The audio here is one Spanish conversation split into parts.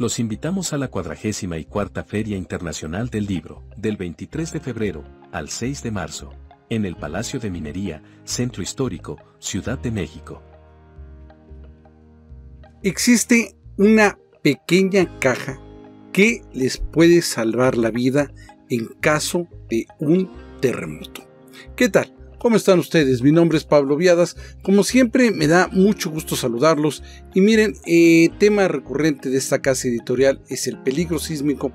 los invitamos a la cuadragésima y cuarta Feria Internacional del Libro, del 23 de febrero al 6 de marzo, en el Palacio de Minería, Centro Histórico, Ciudad de México. Existe una pequeña caja que les puede salvar la vida en caso de un terremoto. ¿Qué tal? ¿Cómo están ustedes? Mi nombre es Pablo Viadas. Como siempre, me da mucho gusto saludarlos. Y miren, eh, tema recurrente de esta casa editorial es el peligro sísmico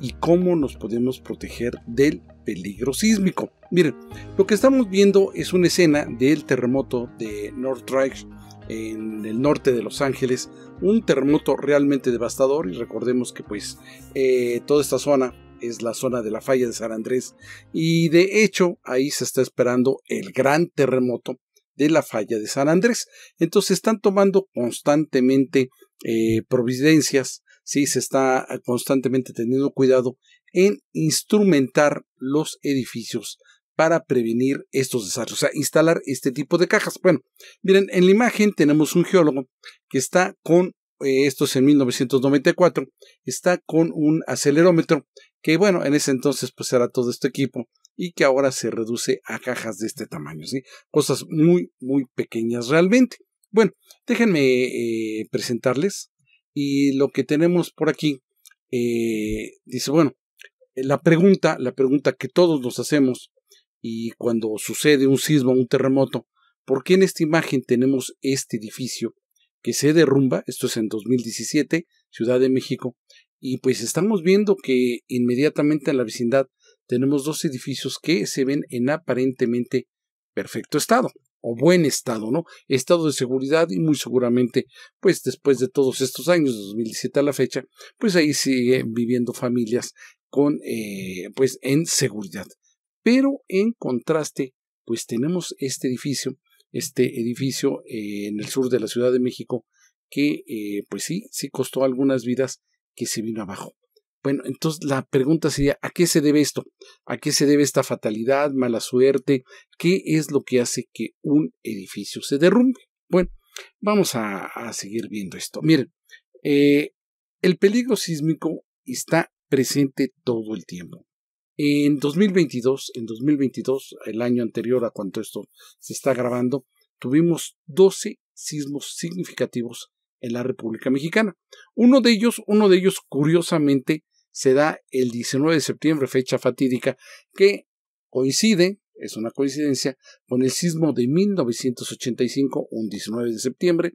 y cómo nos podemos proteger del peligro sísmico. Miren, lo que estamos viendo es una escena del terremoto de Northridge en el norte de Los Ángeles, un terremoto realmente devastador y recordemos que pues eh, toda esta zona es la zona de la falla de San Andrés y de hecho ahí se está esperando el gran terremoto de la falla de San Andrés. Entonces están tomando constantemente eh, providencias, se está ah, constantemente teniendo cuidado en instrumentar los edificios para prevenir estos desastres, o sea, instalar este tipo de cajas. Bueno, miren, en la imagen tenemos un geólogo que está con, eh, esto en 1994, está con un acelerómetro que bueno, en ese entonces pues era todo este equipo y que ahora se reduce a cajas de este tamaño, ¿sí? Cosas muy, muy pequeñas realmente. Bueno, déjenme eh, presentarles y lo que tenemos por aquí eh, dice, bueno, eh, la pregunta, la pregunta que todos nos hacemos y cuando sucede un sismo, un terremoto, ¿por qué en esta imagen tenemos este edificio que se derrumba? Esto es en 2017, Ciudad de México, y pues estamos viendo que inmediatamente en la vecindad tenemos dos edificios que se ven en aparentemente perfecto estado o buen estado, ¿no? Estado de seguridad y muy seguramente, pues después de todos estos años, 2017 a la fecha, pues ahí siguen viviendo familias con, eh, pues en seguridad. Pero en contraste, pues tenemos este edificio, este edificio eh, en el sur de la Ciudad de México, que eh, pues sí, sí costó algunas vidas, que se vino abajo. Bueno, entonces la pregunta sería, ¿a qué se debe esto? ¿A qué se debe esta fatalidad, mala suerte? ¿Qué es lo que hace que un edificio se derrumbe? Bueno, vamos a, seguir viendo esto. Miren, eh, el peligro sísmico está presente todo el tiempo. En 2022, en 2022, el año anterior a cuando esto se está grabando, tuvimos 12 sismos significativos en la República Mexicana. Uno de ellos, uno de ellos curiosamente, se da el 19 de septiembre, fecha fatídica, que coincide es una coincidencia, con el sismo de 1985, un 19 de septiembre,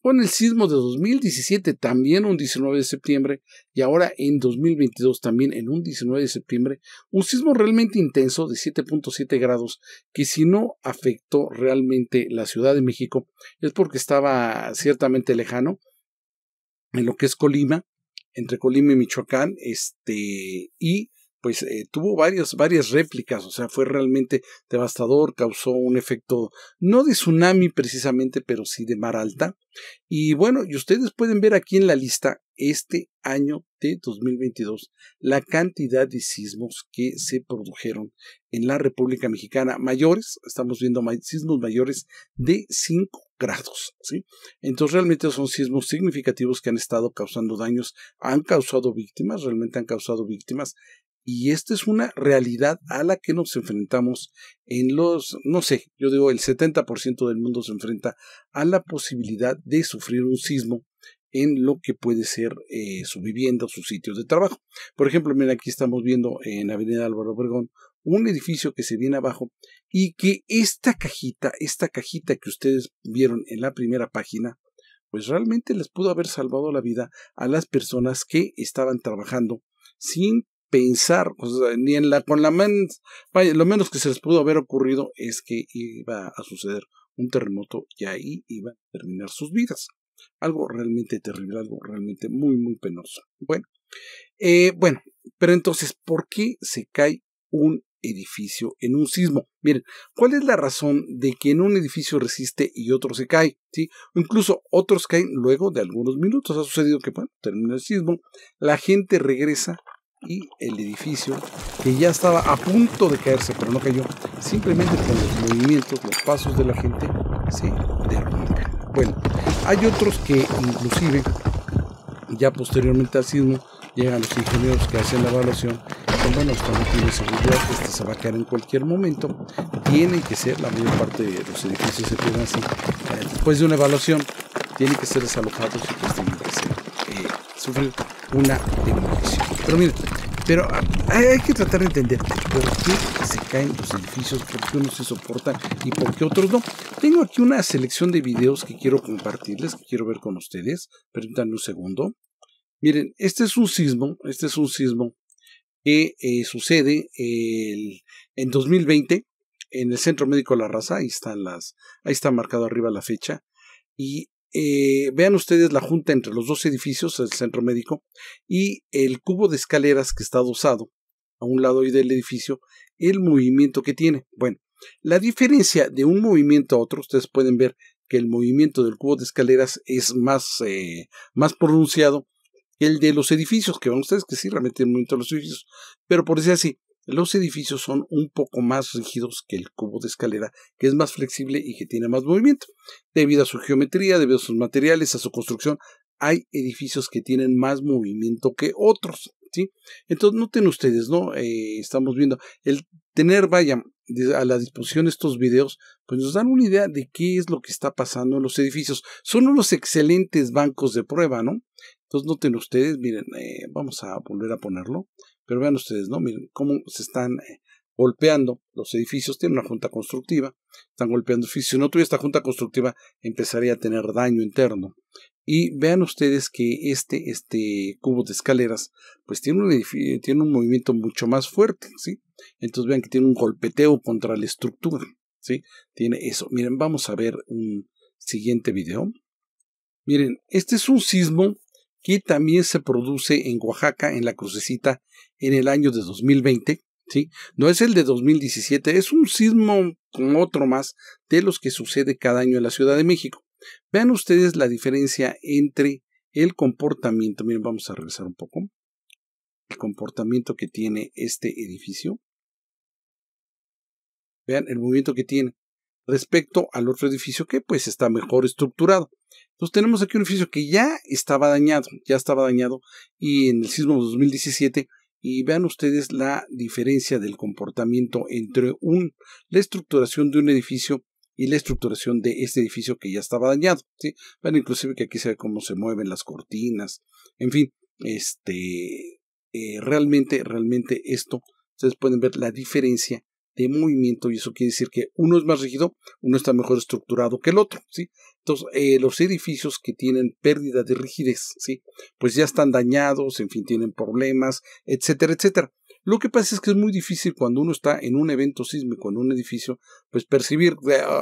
con el sismo de 2017, también un 19 de septiembre, y ahora en 2022, también en un 19 de septiembre, un sismo realmente intenso de 7.7 grados, que si no afectó realmente la Ciudad de México, es porque estaba ciertamente lejano, en lo que es Colima, entre Colima y Michoacán, este, y pues eh, tuvo varias, varias réplicas, o sea, fue realmente devastador, causó un efecto no de tsunami precisamente, pero sí de mar alta. Y bueno, y ustedes pueden ver aquí en la lista este año de 2022 la cantidad de sismos que se produjeron en la República Mexicana mayores, estamos viendo sismos mayores de 5 grados, ¿sí? Entonces realmente son sismos significativos que han estado causando daños, han causado víctimas, realmente han causado víctimas y esta es una realidad a la que nos enfrentamos en los, no sé, yo digo el 70% del mundo se enfrenta a la posibilidad de sufrir un sismo en lo que puede ser eh, su vivienda o sus sitios de trabajo. Por ejemplo, miren aquí estamos viendo en Avenida Álvaro Obregón un edificio que se viene abajo y que esta cajita, esta cajita que ustedes vieron en la primera página, pues realmente les pudo haber salvado la vida a las personas que estaban trabajando sin pensar, o sea, ni en la, con la men, vaya, lo menos que se les pudo haber ocurrido es que iba a suceder un terremoto y ahí iban a terminar sus vidas. Algo realmente terrible, algo realmente muy, muy penoso. Bueno, eh, bueno, pero entonces, ¿por qué se cae un edificio en un sismo. Miren, ¿cuál es la razón de que en un edificio resiste y otro se cae? ¿sí? Incluso otros caen luego de algunos minutos. Ha sucedido que, bueno, termina el sismo, la gente regresa y el edificio que ya estaba a punto de caerse, pero no cayó, simplemente con los movimientos, los pasos de la gente, se derrumban Bueno, hay otros que inclusive ya posteriormente al sismo llegan los ingenieros que hacen la evaluación bueno, esto no tiene seguridad, este se va a caer en cualquier momento. tiene que ser, la mayor parte de los edificios se quedan así. Eh, después de una evaluación, tienen que ser desalojados y pues tienen que eh, sufrir una demolición. Pero miren, pero ah, hay que tratar de entender por qué se caen los edificios, por qué unos se soportan y por qué otros no. Tengo aquí una selección de videos que quiero compartirles, que quiero ver con ustedes. Permítanme un segundo. Miren, este es un sismo, este es un sismo que eh, sucede en 2020 en el Centro Médico la Raza. Ahí están las, ahí está marcado arriba la fecha. Y eh, vean ustedes la junta entre los dos edificios, el centro médico, y el cubo de escaleras que está adosado a un lado y del edificio, el movimiento que tiene. Bueno, la diferencia de un movimiento a otro, ustedes pueden ver que el movimiento del cubo de escaleras es más, eh, más pronunciado que el de los edificios, que van ustedes que sí, realmente el movimiento de los edificios, pero por decir así, los edificios son un poco más rígidos que el cubo de escalera, que es más flexible y que tiene más movimiento. Debido a su geometría, debido a sus materiales, a su construcción, hay edificios que tienen más movimiento que otros. ¿sí? Entonces, noten ustedes, ¿no? Eh, estamos viendo el tener, vaya, a la disposición estos videos, pues nos dan una idea de qué es lo que está pasando en los edificios. Son unos excelentes bancos de prueba, ¿no? Entonces, noten ustedes, miren, eh, vamos a volver a ponerlo. Pero vean ustedes, ¿no? Miren cómo se están eh, golpeando los edificios, tienen una junta constructiva, están golpeando edificios. Si no tuviera esta junta constructiva, empezaría a tener daño interno. Y vean ustedes que este, este cubo de escaleras, pues tiene un, tiene un movimiento mucho más fuerte, ¿sí? Entonces vean que tiene un golpeteo contra la estructura, ¿sí? Tiene eso. Miren, vamos a ver un siguiente video. Miren, este es un sismo que también se produce en Oaxaca, en la crucecita, en el año de 2020. ¿sí? No es el de 2017, es un sismo con otro más de los que sucede cada año en la Ciudad de México. Vean ustedes la diferencia entre el comportamiento. Miren, vamos a regresar un poco. El comportamiento que tiene este edificio. Vean el movimiento que tiene respecto al otro edificio que pues está mejor estructurado. Entonces pues, tenemos aquí un edificio que ya estaba dañado, ya estaba dañado y en el sismo 2017 y vean ustedes la diferencia del comportamiento entre un, la estructuración de un edificio y la estructuración de este edificio que ya estaba dañado. ¿sí? Vean inclusive que aquí se ve cómo se mueven las cortinas, en fin, este, eh, realmente, realmente esto, ustedes pueden ver la diferencia de movimiento y eso quiere decir que uno es más rígido, uno está mejor estructurado que el otro, ¿sí? Entonces, eh, los edificios que tienen pérdida de rigidez, ¿sí? Pues ya están dañados, en fin, tienen problemas, etcétera, etcétera. Lo que pasa es que es muy difícil cuando uno está en un evento sísmico, en un edificio, pues percibir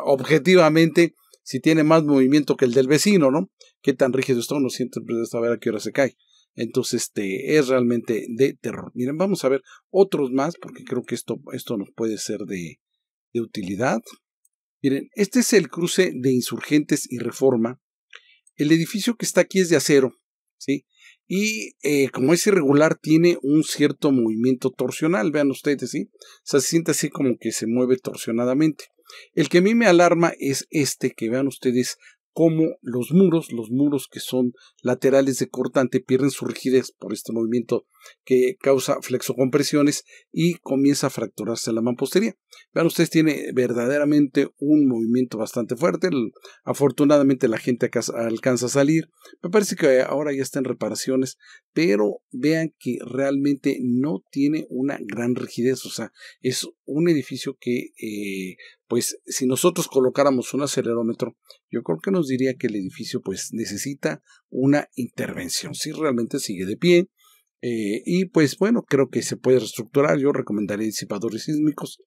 objetivamente si tiene más movimiento que el del vecino, ¿no? Qué tan rígido está uno, siempre pues, a ver a qué hora se cae. Entonces, este es realmente de terror. Miren, vamos a ver otros más, porque creo que esto, esto nos puede ser de, de utilidad. Miren, este es el cruce de insurgentes y reforma. El edificio que está aquí es de acero, ¿sí? Y eh, como es irregular, tiene un cierto movimiento torsional, vean ustedes, ¿sí? O sea, se siente así como que se mueve torsionadamente. El que a mí me alarma es este, que vean ustedes, como los muros, los muros que son laterales de cortante, pierden su rigidez por este movimiento que causa flexocompresiones y comienza a fracturarse la mampostería. Vean, ustedes tiene verdaderamente un movimiento bastante fuerte. Afortunadamente la gente alcanza a salir. Me parece que ahora ya está en reparaciones, pero vean que realmente no tiene una gran rigidez. O sea, es un edificio que, eh, pues, si nosotros colocáramos un acelerómetro, yo creo que nos diría que el edificio, pues, necesita una intervención. Si realmente sigue de pie. Eh, y pues bueno, creo que se puede reestructurar. Yo recomendaría disipadores sísmicos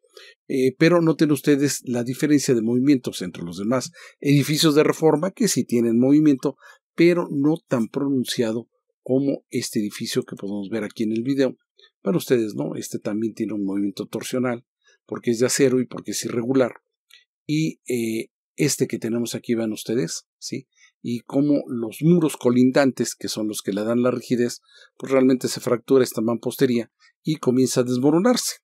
eh, pero noten ustedes la diferencia de movimientos entre los demás edificios de reforma que sí tienen movimiento, pero no tan pronunciado como este edificio que podemos ver aquí en el video. Para ustedes, ¿no? Este también tiene un movimiento torsional porque es de acero y porque es irregular. Y eh, este que tenemos aquí, vean ustedes, ¿sí? Y como los muros colindantes, que son los que le dan la rigidez, pues realmente se fractura esta mampostería y comienza a desmoronarse.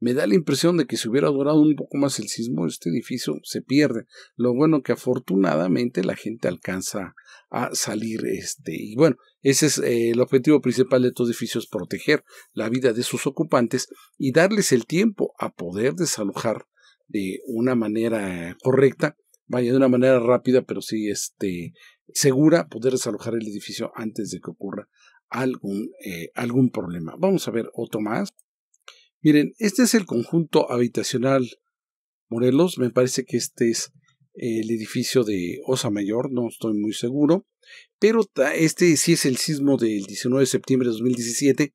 Me da la impresión de que si hubiera durado un poco más el sismo, este edificio se pierde. Lo bueno que afortunadamente la gente alcanza a salir. Este, y bueno, ese es eh, el objetivo principal de estos edificios, proteger la vida de sus ocupantes y darles el tiempo a poder desalojar de una manera correcta, vaya, de una manera rápida, pero sí este, segura, poder desalojar el edificio antes de que ocurra algún, eh, algún problema. Vamos a ver otro más. Miren, este es el conjunto habitacional Morelos, me parece que este es eh, el edificio de Osa Mayor, no estoy muy seguro, pero este sí es el sismo del 19 de septiembre de 2017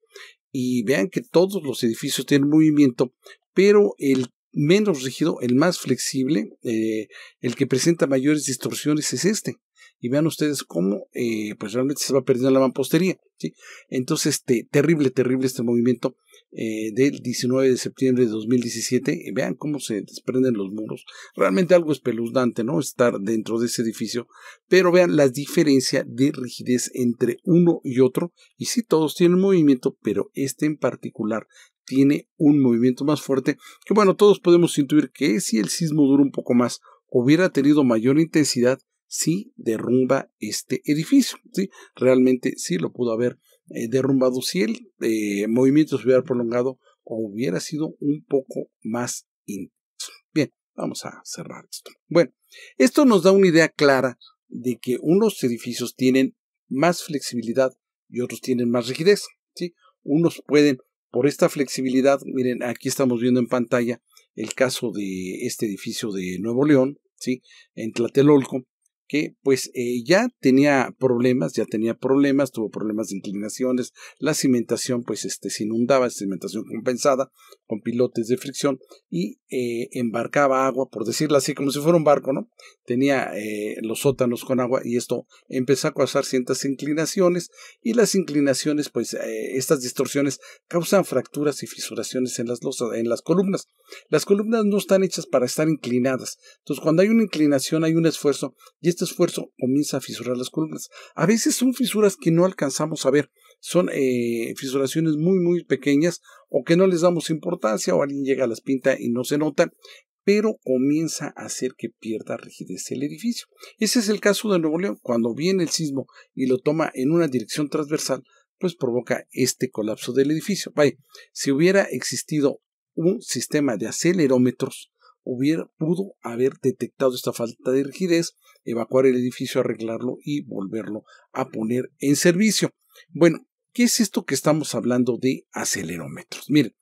y vean que todos los edificios tienen movimiento, pero el menos rígido, el más flexible, eh, el que presenta mayores distorsiones es este y vean ustedes cómo eh, pues, realmente se va perdiendo la mampostería. ¿sí? Entonces, este, terrible, terrible este movimiento eh, del 19 de septiembre de 2017. vean cómo se desprenden los muros. Realmente algo espeluznante, ¿no? Estar dentro de ese edificio. Pero vean la diferencia de rigidez entre uno y otro. Y sí, todos tienen movimiento, pero este en particular tiene un movimiento más fuerte que bueno todos podemos intuir que si el sismo dura un poco más hubiera tenido mayor intensidad si derrumba este edificio. ¿sí? Realmente sí lo pudo haber eh, derrumbado si el eh, movimiento se hubiera prolongado o hubiera sido un poco más intenso. Bien, vamos a cerrar esto. Bueno, esto nos da una idea clara de que unos edificios tienen más flexibilidad y otros tienen más rigidez. ¿sí? Unos pueden, por esta flexibilidad, miren, aquí estamos viendo en pantalla el caso de este edificio de Nuevo León, ¿sí? en Tlatelolco, que pues eh, ya tenía problemas, ya tenía problemas, tuvo problemas de inclinaciones, la cimentación pues este, se inundaba, cimentación compensada, con pilotes de fricción y eh, embarcaba agua, por decirlo así, como si fuera un barco, ¿no? Tenía eh, los sótanos con agua y esto empezó a causar ciertas inclinaciones y las inclinaciones, pues eh, estas distorsiones causan fracturas y fisuraciones en las losas, en las columnas. Las columnas no están hechas para estar inclinadas. Entonces, cuando hay una inclinación hay un esfuerzo y este esfuerzo comienza a fisurar las columnas. A veces son fisuras que no alcanzamos a ver son eh, fisuraciones muy, muy pequeñas o que no les damos importancia o alguien llega a las pinta y no se nota, pero comienza a hacer que pierda rigidez el edificio. Ese es el caso de Nuevo León. Cuando viene el sismo y lo toma en una dirección transversal, pues provoca este colapso del edificio. si hubiera existido un sistema de acelerómetros, hubiera, pudo haber detectado esta falta de rigidez, evacuar el edificio, arreglarlo y volverlo a poner en servicio. Bueno, ¿Qué es esto que estamos hablando de acelerómetros? Miren,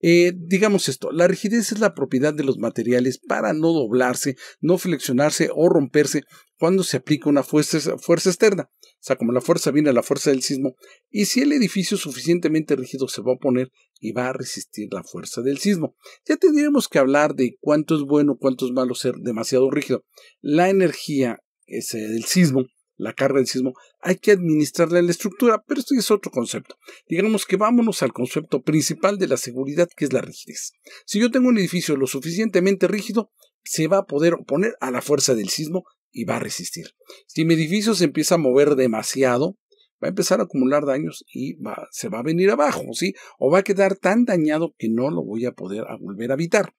eh, digamos esto, la rigidez es la propiedad de los materiales para no doblarse, no flexionarse o romperse cuando se aplica una fuerza, fuerza externa. O sea, como la fuerza viene a la fuerza del sismo, y si el edificio es suficientemente rígido se va a poner y va a resistir la fuerza del sismo. Ya tendríamos que hablar de cuánto es bueno, cuánto es malo ser demasiado rígido. La energía es el sismo la carga del sismo, hay que administrarla en la estructura, pero esto es otro concepto. Digamos que vámonos al concepto principal de la seguridad, que es la rigidez. Si yo tengo un edificio lo suficientemente rígido, se va a poder oponer a la fuerza del sismo y va a resistir. Si mi edificio se empieza a mover demasiado, va a empezar a acumular daños y se va a venir abajo, ¿sí? O va a quedar tan dañado que no lo voy a poder volver a habitar.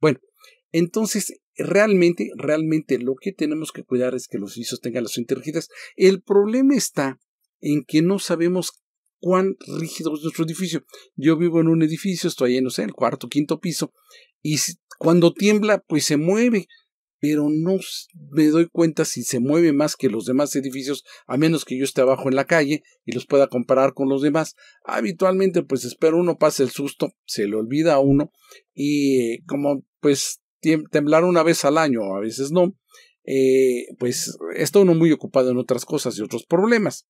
Bueno, entonces realmente, realmente lo que tenemos que cuidar es que los pisos tengan las fuentes El problema está en que no sabemos cuán rígido es nuestro edificio. Yo vivo en un edificio, estoy en, no sé, el cuarto, quinto piso, y cuando tiembla, pues se mueve, pero no me doy cuenta si se mueve más que los demás edificios, a menos que yo esté abajo en la calle y los pueda comparar con los demás. Habitualmente, pues espero uno pase el susto, se le olvida a uno, y eh, como pues temblar una vez al año, a veces no, eh, pues está uno muy ocupado en otras cosas y otros problemas.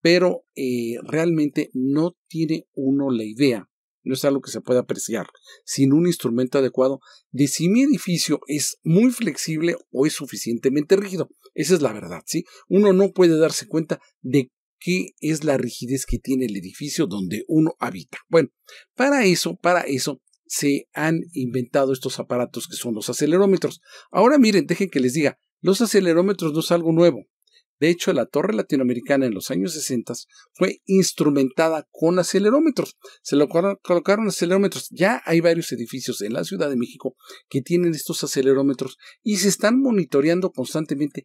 Pero eh, realmente no tiene uno la idea, no es algo que se pueda apreciar, sin un instrumento adecuado de si mi edificio es muy flexible o es suficientemente rígido. Esa es la verdad, ¿sí? Uno no puede darse cuenta de qué es la rigidez que tiene el edificio donde uno habita. Bueno, para eso, para eso se han inventado estos aparatos que son los acelerómetros. Ahora miren, dejen que les diga, los acelerómetros no es algo nuevo. De hecho, la torre latinoamericana en los años 60 fue instrumentada con acelerómetros. Se lo colocaron acelerómetros. Ya hay varios edificios en la Ciudad de México que tienen estos acelerómetros y se están monitoreando constantemente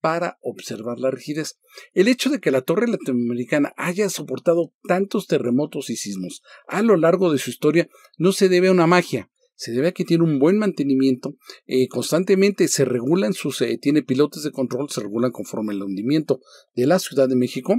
para observar la rigidez. El hecho de que la torre latinoamericana haya soportado tantos terremotos y sismos a lo largo de su historia no se debe a una magia, se debe a que tiene un buen mantenimiento, eh, constantemente se regulan sus, eh, tiene pilotes de control, se regulan conforme el hundimiento de la Ciudad de México.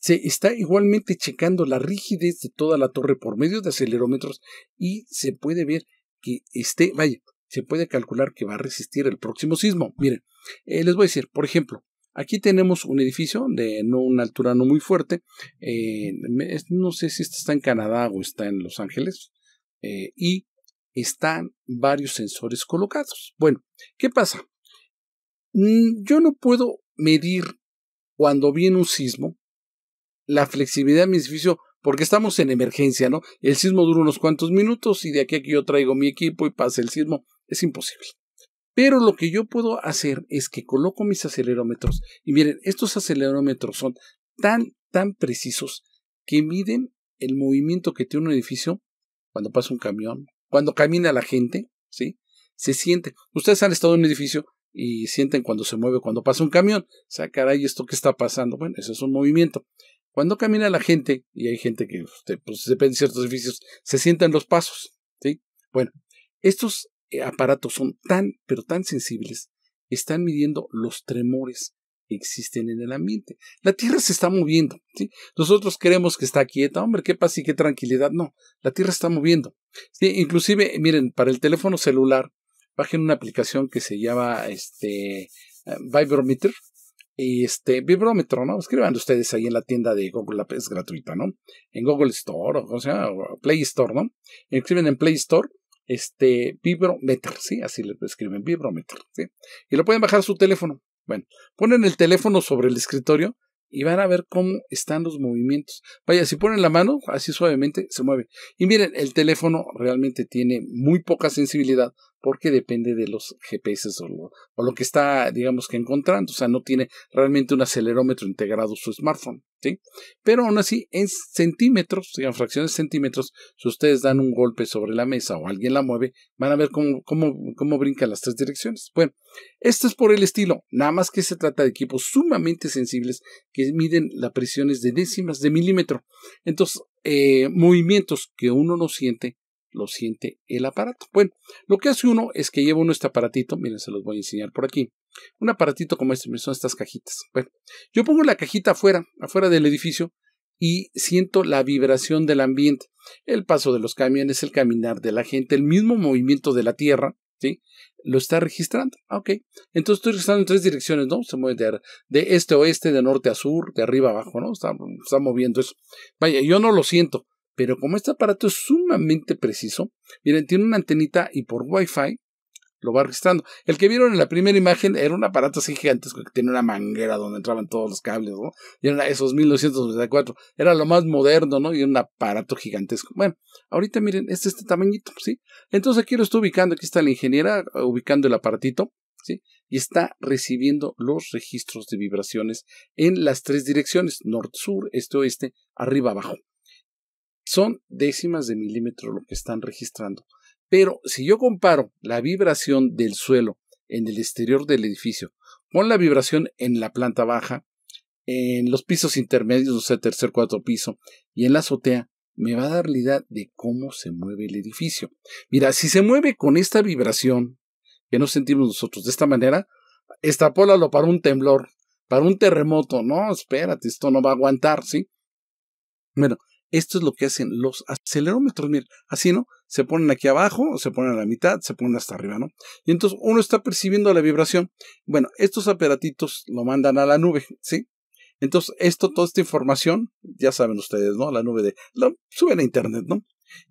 Se está igualmente checando la rigidez de toda la torre por medio de acelerómetros y se puede ver que este... vaya, se puede calcular que va a resistir el próximo sismo. Miren, eh, les voy a decir, por ejemplo, aquí tenemos un edificio de no, una altura no muy fuerte. no sé si está en Canadá o está en Los Ángeles. Eh, y están varios sensores colocados. Bueno, ¿qué pasa? Mm, yo no puedo medir cuando viene un sismo la flexibilidad de mi edificio porque estamos en emergencia, ¿no? El sismo dura unos cuantos minutos y de aquí a aquí yo traigo mi equipo y pasa el sismo. Es imposible. Pero lo que yo puedo hacer es que coloco mis acelerómetros y miren, estos acelerómetros son tan, tan precisos que miden el movimiento que tiene un edificio cuando pasa un camión, cuando camina la gente, ¿sí? Se siente. Ustedes han estado en un edificio y sienten cuando se mueve, cuando pasa un camión. O sea, caray, ¿esto qué está pasando? Bueno, eso es un movimiento. Cuando camina la gente, y hay gente que, pues, depende pues, de ciertos edificios, se sientan los pasos, ¿sí? Bueno, estos eh, aparatos son tan, pero tan sensibles, están midiendo los tremores que existen en el ambiente. La Tierra se está moviendo. ¿sí? Nosotros queremos que está quieta. Hombre, qué paz y qué tranquilidad. No, la Tierra está moviendo. ¿sí? Inclusive, miren, para el teléfono celular, bajen una aplicación que se llama este, eh, Vibrometer. Y este, vibrómetro, ¿no? Escriban ustedes ahí en la tienda de Google, es gratuita, ¿no? En Google Store, o, sea, Play Store, ¿no? Escriben en Play Store este vibrometer, ¿sí? Así le escriben, vibrometer, Y lo pueden bajar a su teléfono. Bueno, ponen el teléfono sobre el escritorio y van a ver cómo están los movimientos. Vaya, si ponen la mano así suavemente, se mueve. Y miren, el teléfono realmente tiene muy poca sensibilidad porque depende de los GPS o lo, que está, digamos que encontrando. O sea, no tiene realmente un acelerómetro integrado su smartphone. ¿sí? Pero aún así, en centímetros, en fracciones de centímetros, si ustedes dan un golpe sobre la mesa o alguien la mueve, van a ver cómo, cómo, brinca las tres direcciones. Bueno, esto es por el estilo. Nada más que se trata de equipos sumamente sensibles que miden las presiones de décimas de milímetro. Entonces, eh, movimientos que uno no siente lo siente el aparato. Bueno, lo que hace uno es que lleva uno este aparatito, miren, se los voy a enseñar por aquí. Un aparatito como este, son estas cajitas. Bueno, yo pongo la cajita afuera, afuera del edificio, y siento la vibración del ambiente, el paso de los camiones, el caminar de la gente, el mismo movimiento de la tierra, ¿sí? Lo está registrando. Ah, ok. Entonces estoy registrando en tres direcciones, ¿no? Se mueve de, este a oeste, de norte a sur, de arriba a abajo, ¿no? está moviendo eso. Vaya, yo no lo siento, pero como este aparato es sumamente preciso, miren, tiene una antenita y por Wi-Fi lo va registrando. El que vieron en la primera imagen era un aparato así gigantesco que tiene una manguera donde entraban todos los cables, ¿no? Y era esos 1994. Era lo más moderno, ¿no? Y era un aparato gigantesco. Bueno, ahorita miren, este este tamañito, ¿sí? Entonces aquí lo está ubicando, aquí está la ingeniera ah, ubicando el aparatito, ¿sí? Y está recibiendo los registros de vibraciones en las tres direcciones, norte, sur, este, oeste, arriba, abajo. Son décimas de milímetro lo que están registrando. Pero si yo comparo la vibración del suelo en el exterior del edificio con la vibración en la planta baja, en los pisos intermedios, o sea, tercer, cuarto piso, y en la azotea, me va a dar la idea de cómo se mueve el edificio. Mira, si se mueve con esta vibración que nos sentimos nosotros de esta manera, extrapólalo para un temblor, para un terremoto. No, espérate, esto no va a aguantar, ¿sí? Bueno, esto es lo que hacen los acelerómetros. miren, así, ¿no? Se ponen aquí abajo, se ponen a la mitad, se ponen hasta arriba, ¿no? Y entonces uno está percibiendo la vibración. Bueno, estos aparatitos lo mandan a la nube, ¿sí? Entonces, esto, toda esta información, ya saben ustedes, ¿no? La nube de. Lo suben a internet, ¿no?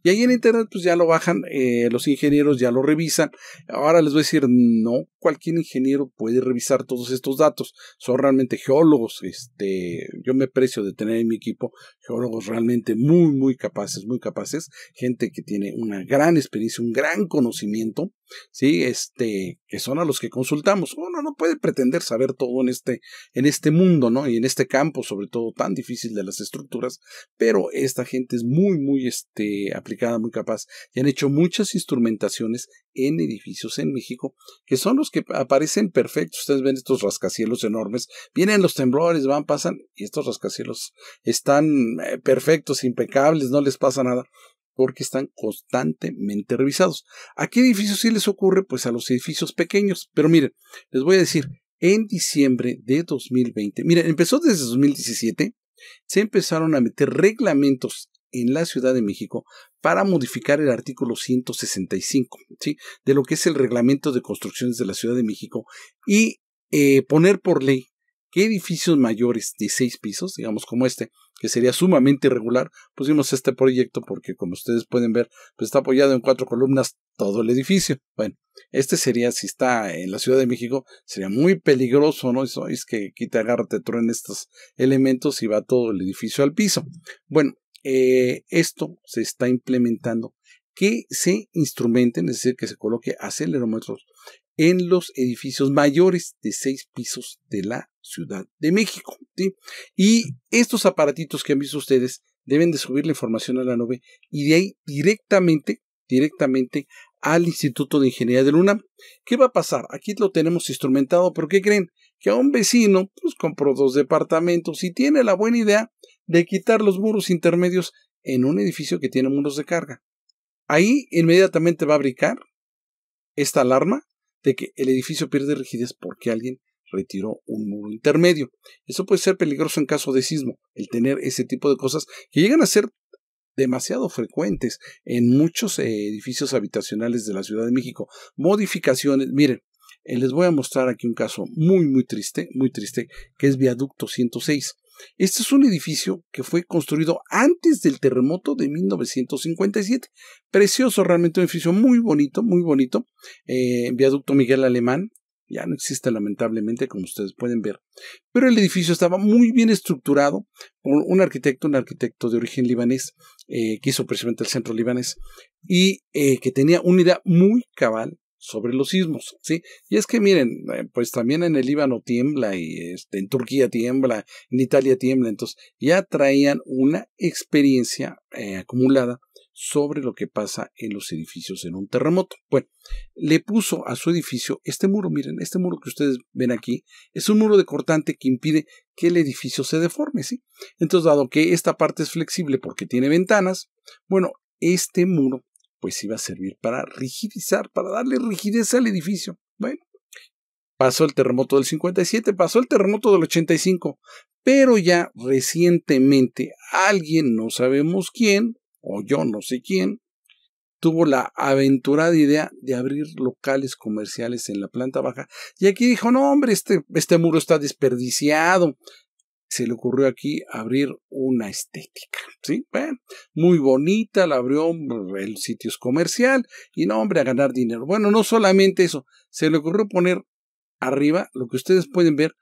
Y ahí en Internet pues ya lo bajan, eh, los ingenieros ya lo revisan. Ahora les voy a decir, no cualquier ingeniero puede revisar todos estos datos. Son realmente geólogos. Este, yo me precio de tener en mi equipo geólogos realmente muy, muy capaces, muy capaces. Gente que tiene una gran experiencia, un gran conocimiento. Sí, este, que son a los que consultamos. Uno no puede pretender saber todo en este, en este mundo, ¿no? Y en este campo, sobre todo tan difícil de las estructuras. Pero esta gente es muy, muy, este, aplicada, muy capaz, y han hecho muchas instrumentaciones en edificios en México, que son los que aparecen perfectos. Ustedes ven estos rascacielos enormes, vienen los temblores, van, pasan, y estos rascacielos están eh, perfectos, impecables, no les pasa nada porque están constantemente revisados. ¿A qué edificios sí les ocurre? Pues a los edificios pequeños. Pero miren, les voy a decir, en diciembre de 2020, miren, empezó desde 2017, se empezaron a meter reglamentos en la Ciudad de México para modificar el artículo 165 ¿sí? de lo que es el reglamento de construcciones de la Ciudad de México y eh, poner por ley que edificios mayores de seis pisos, digamos como este, que sería sumamente irregular, pusimos este proyecto porque como ustedes pueden ver, pues está apoyado en cuatro columnas todo el edificio. Bueno, este sería, si está en la Ciudad de México, sería muy peligroso, ¿no? es que aquí te agarra, te estos elementos y va todo el edificio al piso. Bueno, eh, esto se está implementando. Que se instrumenten, es decir, que se coloque acelerómetros en los edificios mayores de seis pisos de la Ciudad de México. Y estos aparatitos que han visto ustedes deben de subir la información a la nube y de ahí directamente, directamente al Instituto de Ingeniería de Luna, ¿Qué va a pasar? Aquí lo tenemos instrumentado, pero ¿qué creen? Que a un vecino, pues compró dos departamentos y tiene la buena idea de quitar los muros intermedios en un edificio que tiene muros de carga. Ahí inmediatamente va a brincar esta alarma de que el edificio pierde rigidez porque alguien retiró un muro intermedio. Eso puede ser peligroso en caso de sismo, el tener ese tipo de cosas que llegan a ser demasiado frecuentes en muchos eh, edificios habitacionales de la Ciudad de México. Modificaciones, miren, eh, les voy a mostrar aquí un caso muy, muy triste, muy triste, que es Viaducto 106. Este es un edificio que fue construido antes del terremoto de 1957. Precioso, realmente un edificio muy bonito, muy bonito. Eh, viaducto Miguel Alemán. Ya no existe lamentablemente, como ustedes pueden ver. Pero el edificio estaba muy bien estructurado por un arquitecto, un arquitecto de origen libanés, eh, que hizo precisamente el centro libanés, y eh, que tenía una idea muy cabal sobre los sismos, ¿sí? Y es que miren, eh, pues también en el Líbano tiembla y este, en Turquía tiembla, en Italia tiembla, entonces ya traían una experiencia eh, acumulada sobre lo que pasa en los edificios en un terremoto. Bueno, le puso a su edificio este muro, miren, este muro que ustedes ven aquí, es un muro de cortante que impide que el edificio se deforme, ¿sí? Entonces, dado que esta parte es flexible porque tiene ventanas, bueno, este muro pues iba a servir para rigidizar, para darle rigidez al edificio. Bueno, pasó el terremoto del 57, pasó el terremoto del 85, pero ya recientemente alguien, no sabemos quién, o yo no sé quién, tuvo la aventurada idea de abrir locales comerciales en la planta baja. Y aquí dijo, no, hombre, este, este muro está desperdiciado, se le ocurrió aquí abrir una estética, ¿sí? muy bonita, la abrió, el sitio es comercial, y no, hombre, a ganar dinero. Bueno, no solamente eso, se le ocurrió poner arriba lo que ustedes pueden ver,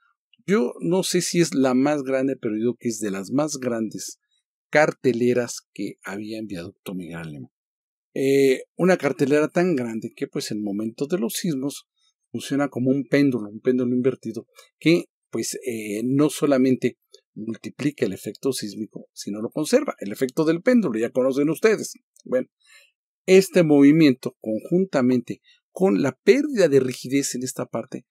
yo no sé si es la más grande, pero yo creo que es de las más grandes carteleras que había en Viaducto Miguel eh, una cartelera tan grande que pues en momentos de los sismos funciona como un péndulo, un péndulo invertido, que pues eh, no solamente multiplica el efecto sísmico, sino lo conserva, el efecto del péndulo, ya conocen ustedes. Bueno, este movimiento conjuntamente con la pérdida de rigidez en esta parte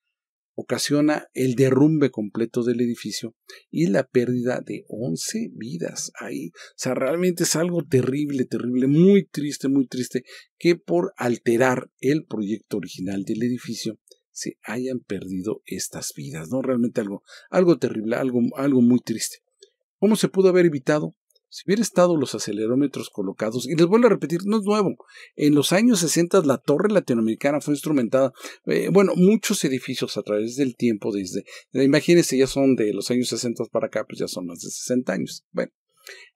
ocasiona el derrumbe completo del edificio y la pérdida de 11 vidas ahí. O sea, realmente es algo terrible, terrible, muy triste, muy triste, que por alterar el proyecto original del edificio se hayan perdido estas vidas, ¿no? Realmente algo, algo terrible, algo, algo muy triste. ¿Cómo se pudo haber evitado? Si hubiera estado los acelerómetros colocados, y les vuelvo a repetir, no es nuevo, en los años 60 la torre latinoamericana fue instrumentada, eh, bueno, muchos edificios a través del tiempo, desde, eh, imagínense, ya son de los años 60 para acá, pues ya son más de 60 años. Bueno,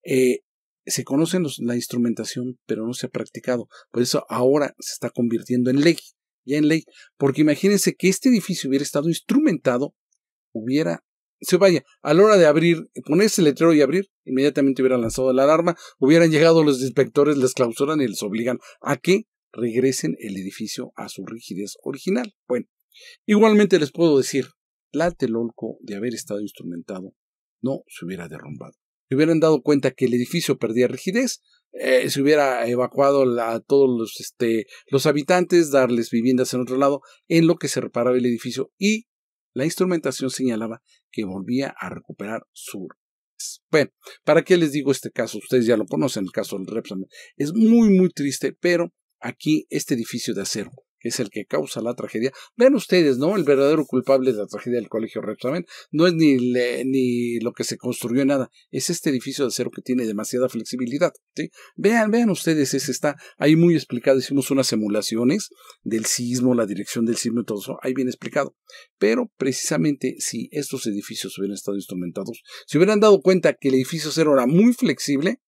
eh, se conoce la instrumentación, pero no se ha practicado, por eso ahora se está convirtiendo en ley ya en ley, porque imagínense que este edificio hubiera estado instrumentado, hubiera, se vaya, a la hora de abrir, ponerse el letrero y abrir, inmediatamente hubieran lanzado la alarma, hubieran llegado los inspectores, les clausuran y les obligan a que regresen el edificio a su rigidez original. Bueno, igualmente les puedo decir, la Telolco de haber estado instrumentado no se hubiera derrumbado se hubieran dado cuenta que el edificio perdía rigidez, eh, se hubiera evacuado a todos los, este, los habitantes, darles viviendas en otro lado, en lo que se reparaba el edificio y la instrumentación señalaba que volvía a recuperar su bueno, ¿para qué les digo este caso? Ustedes ya lo conocen, el caso del Repsamen. Es muy, muy triste, pero aquí este edificio de acero es el que causa la tragedia. Vean ustedes, ¿no? El verdadero culpable de la tragedia del Colegio Repsamen. no es ni, ni lo que se construyó nada, es este edificio de acero que tiene demasiada flexibilidad. Vean, vean ustedes, es está ahí muy explicado. Hicimos unas emulaciones del sismo, la dirección del sismo y todo eso, ahí bien explicado. Pero precisamente si estos edificios hubieran estado instrumentados, si hubieran dado cuenta que el edificio cero era muy flexible,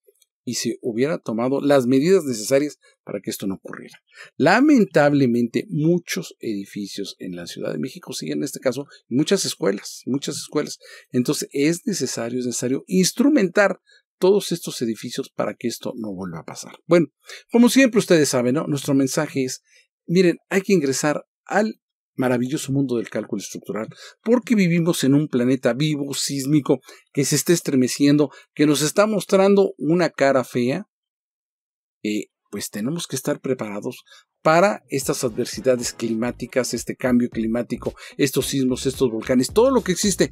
y se hubiera tomado las medidas necesarias para que esto no ocurriera. Lamentablemente, muchos edificios en la Ciudad de México siguen en este caso muchas escuelas, muchas escuelas. Entonces es necesario, es necesario instrumentar todos estos edificios para que esto no vuelva a pasar. Bueno, como siempre ustedes saben, nuestro mensaje es, miren, hay que ingresar al maravilloso mundo del cálculo estructural, porque vivimos en un planeta vivo, sísmico, que se está estremeciendo, que nos está mostrando una cara fea, y eh, pues tenemos que estar preparados para estas adversidades climáticas, este cambio climático, estos sismos, estos volcanes, todo lo que existe.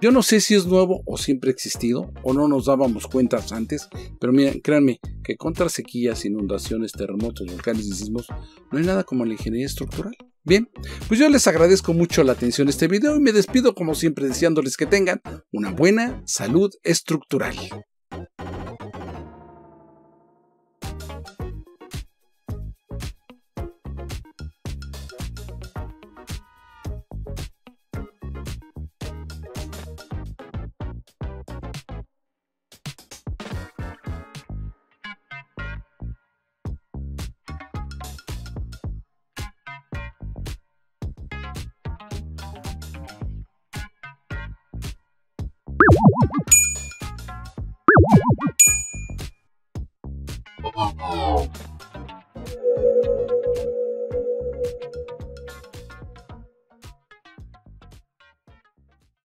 Yo no sé si es nuevo o siempre ha existido, o no nos dábamos cuenta antes, pero miren, créanme que contra sequías, inundaciones, terremotos, volcanes y sismos, no hay nada como la ingeniería estructural. Bien, pues yo les agradezco mucho la atención a este video y me despido como siempre deseándoles que tengan una buena salud estructural.